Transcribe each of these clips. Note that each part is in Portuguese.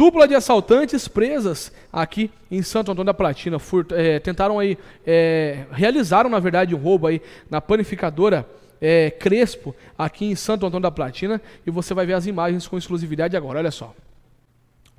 Dupla de assaltantes presas aqui em Santo Antônio da Platina. Furto, é, tentaram aí, é, realizaram na verdade um roubo aí na panificadora é, Crespo aqui em Santo Antônio da Platina. E você vai ver as imagens com exclusividade agora, olha só.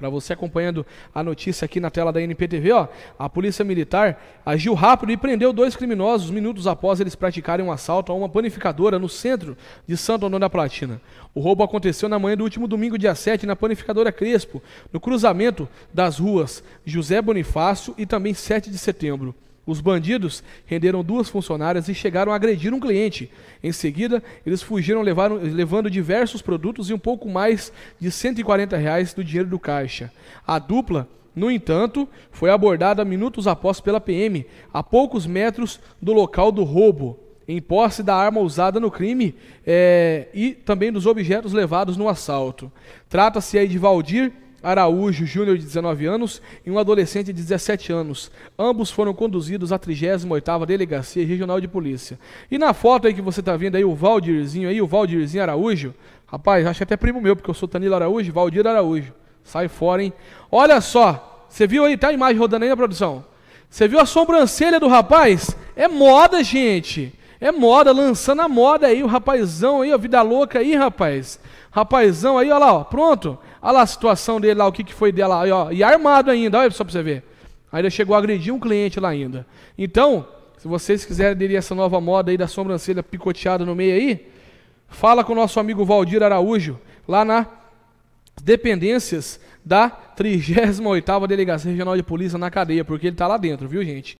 Para você acompanhando a notícia aqui na tela da NPTV, ó, a Polícia Militar agiu rápido e prendeu dois criminosos minutos após eles praticarem um assalto a uma panificadora no centro de Santo Antônio da Platina. O roubo aconteceu na manhã do último domingo, dia 7, na panificadora Crespo, no cruzamento das ruas José Bonifácio e também 7 de setembro. Os bandidos renderam duas funcionárias e chegaram a agredir um cliente. Em seguida, eles fugiram levaram, levando diversos produtos e um pouco mais de 140 reais do dinheiro do caixa. A dupla, no entanto, foi abordada minutos após pela PM, a poucos metros do local do roubo em posse da arma usada no crime é, e também dos objetos levados no assalto. Trata-se aí de Valdir Araújo Júnior, de 19 anos, e um adolescente de 17 anos. Ambos foram conduzidos à 38ª Delegacia Regional de Polícia. E na foto aí que você está vendo aí, o Valdirzinho aí, o Valdirzinho Araújo, rapaz, acho que é até primo meu, porque eu sou Tanilo Araújo, Valdir Araújo. Sai fora, hein? Olha só, você viu aí, tá a imagem rodando aí na produção? Você viu a sobrancelha do rapaz? É moda, gente. É moda, lançando a moda aí, o rapazão aí, ó, vida louca aí, rapaz. Rapazão aí, ó lá, ó, pronto. Olha lá a situação dele lá, o que, que foi dela aí, ó. E armado ainda, olha só pra você ver. Ainda chegou a agredir um cliente lá ainda. Então, se vocês quiserem aderir essa nova moda aí da sobrancelha picoteada no meio aí, fala com o nosso amigo Valdir Araújo, lá na dependências da 38ª Delegacia Regional de Polícia na cadeia, porque ele está lá dentro, viu gente?